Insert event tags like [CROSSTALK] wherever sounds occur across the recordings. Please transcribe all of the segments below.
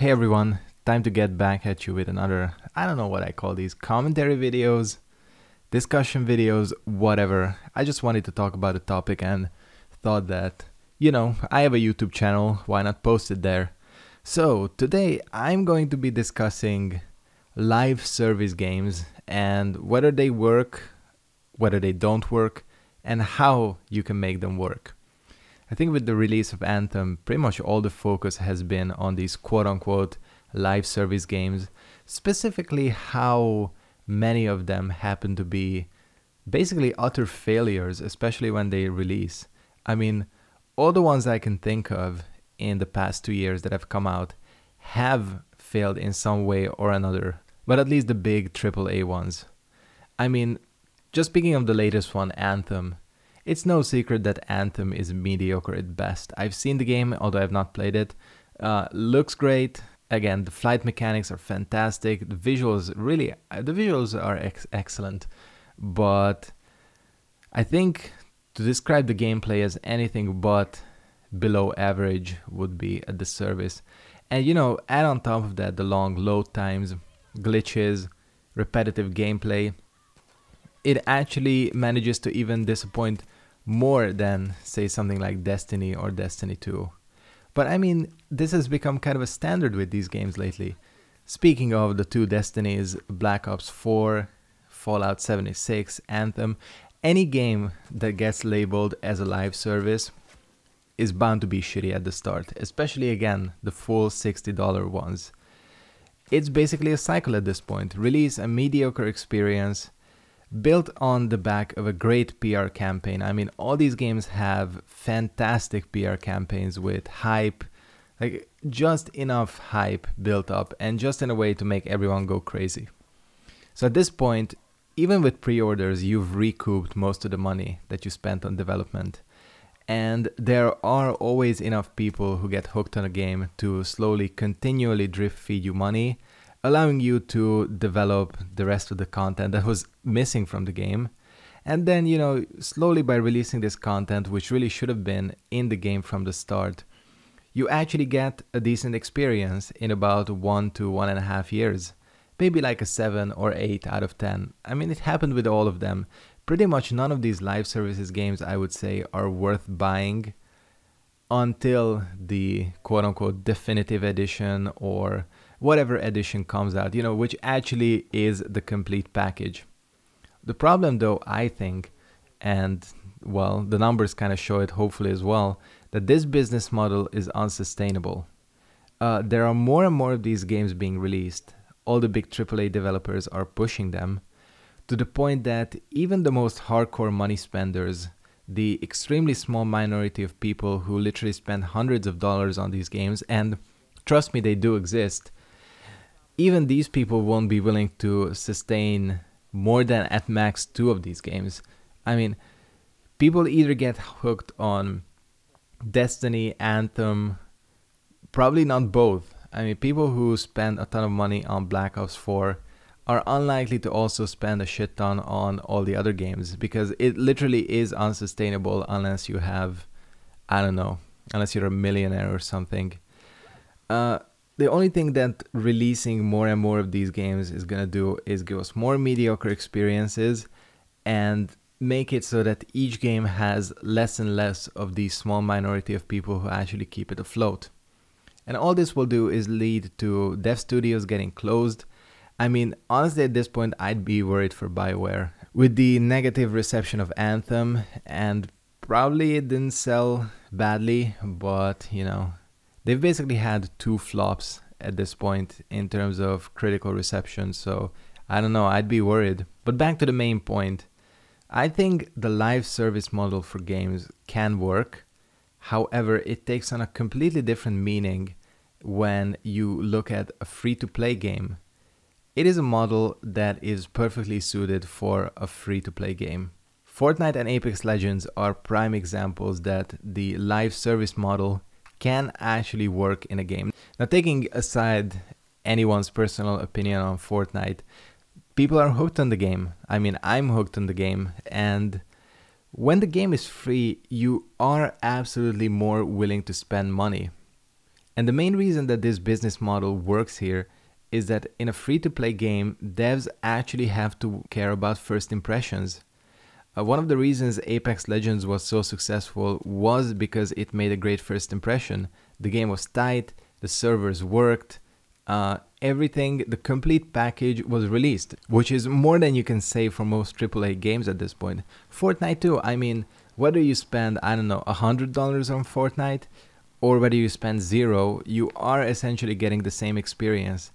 Hey everyone, time to get back at you with another, I don't know what I call these, commentary videos, discussion videos, whatever. I just wanted to talk about a topic and thought that, you know, I have a YouTube channel, why not post it there? So today I'm going to be discussing live service games and whether they work, whether they don't work, and how you can make them work. I think with the release of Anthem, pretty much all the focus has been on these quote unquote live service games, specifically how many of them happen to be basically utter failures, especially when they release. I mean, all the ones I can think of in the past two years that have come out have failed in some way or another, but at least the big AAA ones. I mean, just speaking of the latest one, Anthem, it's no secret that Anthem is mediocre at best. I've seen the game, although I've not played it. Uh, looks great. Again, the flight mechanics are fantastic. The visuals, really, uh, the visuals are ex excellent. But I think to describe the gameplay as anything but below average would be a disservice. And you know, add on top of that the long load times, glitches, repetitive gameplay. It actually manages to even disappoint more than say something like Destiny or Destiny 2. But I mean, this has become kind of a standard with these games lately. Speaking of the two Destinies, Black Ops 4, Fallout 76, Anthem, any game that gets labeled as a live service is bound to be shitty at the start, especially again the full $60 ones. It's basically a cycle at this point release a mediocre experience, built on the back of a great PR campaign. I mean, all these games have fantastic PR campaigns with hype, like just enough hype built up and just in a way to make everyone go crazy. So at this point, even with pre orders, you've recouped most of the money that you spent on development. And there are always enough people who get hooked on a game to slowly, continually drip feed you money allowing you to develop the rest of the content that was missing from the game. And then, you know, slowly by releasing this content, which really should have been in the game from the start, you actually get a decent experience in about one to one and a half years. Maybe like a 7 or 8 out of 10. I mean, it happened with all of them. Pretty much none of these live services games, I would say, are worth buying until the quote unquote definitive edition or whatever edition comes out, you know, which actually is the complete package. The problem, though, I think, and well, the numbers kind of show it hopefully as well, that this business model is unsustainable. Uh, there are more and more of these games being released. All the big AAA developers are pushing them to the point that even the most hardcore money spenders, the extremely small minority of people who literally spend hundreds of dollars on these games, and trust me, they do exist, even these people won't be willing to sustain more than at max two of these games. I mean, people either get hooked on Destiny, Anthem, probably not both. I mean, people who spend a ton of money on Black Ops 4 are unlikely to also spend a shit ton on all the other games because it literally is unsustainable unless you have, I don't know, unless you're a millionaire or something. Uh, the only thing that releasing more and more of these games is gonna do is give us more mediocre experiences and make it so that each game has less and less of the small minority of people who actually keep it afloat. And all this will do is lead to dev studios getting closed. I mean, honestly, at this point, I'd be worried for BioWare. With the negative reception of Anthem, and probably it didn't sell badly, but you know, They've basically had two flops at this point in terms of critical reception, so I don't know, I'd be worried. But back to the main point. I think the live service model for games can work. However, it takes on a completely different meaning when you look at a free to play game. It is a model that is perfectly suited for a free to play game. Fortnite and Apex Legends are prime examples that the live service model can actually work in a game. Now taking aside anyone's personal opinion on Fortnite, people are hooked on the game. I mean, I'm hooked on the game and when the game is free, you are absolutely more willing to spend money. And the main reason that this business model works here is that in a free to play game, devs actually have to care about first impressions. Uh, one of the reasons Apex Legends was so successful was because it made a great first impression. The game was tight, the servers worked, uh, everything, the complete package was released, which is more than you can say for most AAA games at this point. Fortnite too, I mean, whether you spend, I don't know, $100 on Fortnite or whether you spend zero, you are essentially getting the same experience.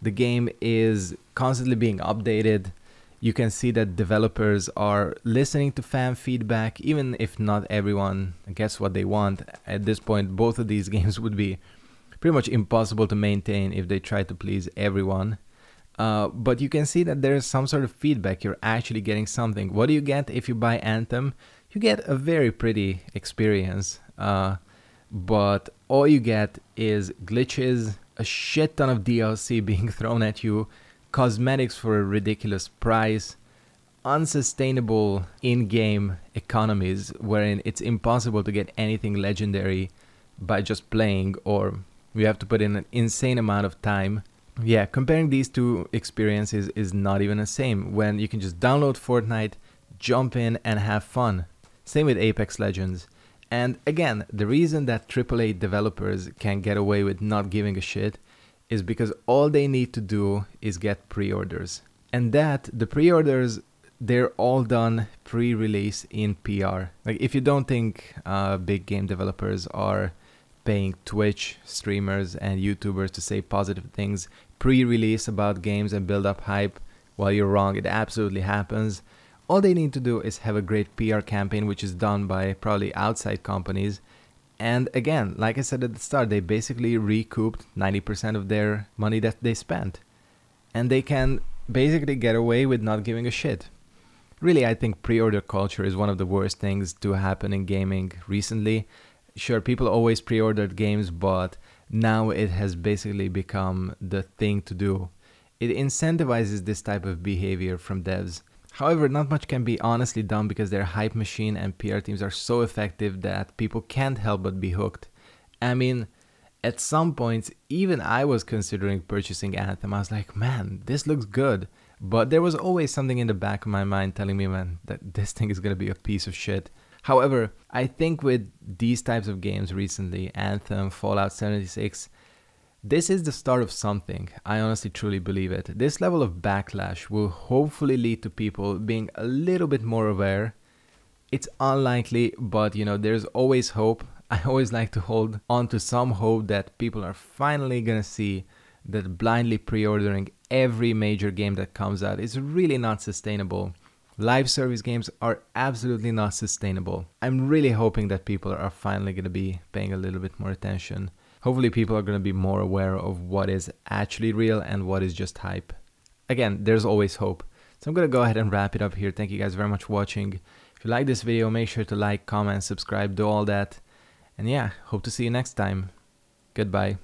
The game is constantly being updated, you can see that developers are listening to fan feedback, even if not everyone gets what they want. At this point, both of these [LAUGHS] games would be pretty much impossible to maintain if they try to please everyone. Uh, but you can see that there is some sort of feedback. You're actually getting something. What do you get if you buy Anthem? You get a very pretty experience, uh, but all you get is glitches, a shit ton of DLC [LAUGHS] being thrown at you, cosmetics for a ridiculous price, unsustainable in game economies wherein it's impossible to get anything legendary by just playing, or you have to put in an insane amount of time. Yeah, comparing these two experiences is not even the same when you can just download Fortnite, jump in, and have fun. Same with Apex Legends. And again, the reason that AAA developers can get away with not giving a shit is because all they need to do is get pre-orders. And that, the pre-orders, they're all done pre-release in PR. Like if you don't think uh, big game developers are paying Twitch streamers and YouTubers to say positive things pre-release about games and build up hype, well, you're wrong. It absolutely happens. All they need to do is have a great PR campaign, which is done by probably outside companies, and again, like I said at the start, they basically recouped 90% of their money that they spent. And they can basically get away with not giving a shit. Really, I think pre order culture is one of the worst things to happen in gaming recently. Sure, people always pre ordered games, but now it has basically become the thing to do. It incentivizes this type of behavior from devs However, not much can be honestly done because their hype machine and PR teams are so effective that people can't help but be hooked. I mean, at some points, even I was considering purchasing Anthem. I was like, man, this looks good. But there was always something in the back of my mind telling me, man, that [LAUGHS] this thing is gonna be a piece of shit. However, I think with these types of games recently, Anthem, Fallout 76, this is the start of something, I honestly truly believe it. This level of backlash will hopefully lead to people being a little bit more aware. It's unlikely, but you know, there's always hope. [LAUGHS] I always like to hold on to some hope that people are finally gonna see that blindly pre ordering every major game that comes out is really not sustainable. Live service games are absolutely not sustainable. I'm really hoping that people are finally gonna be paying a little bit more attention. Hopefully, people are going to be more aware of what is actually real and what is just hype. Again, there's always hope. So I'm going to go ahead and wrap it up here. Thank you guys very much for watching. If you like this video, make sure to like, comment, subscribe, do all that. And yeah, hope to see you next time. Goodbye.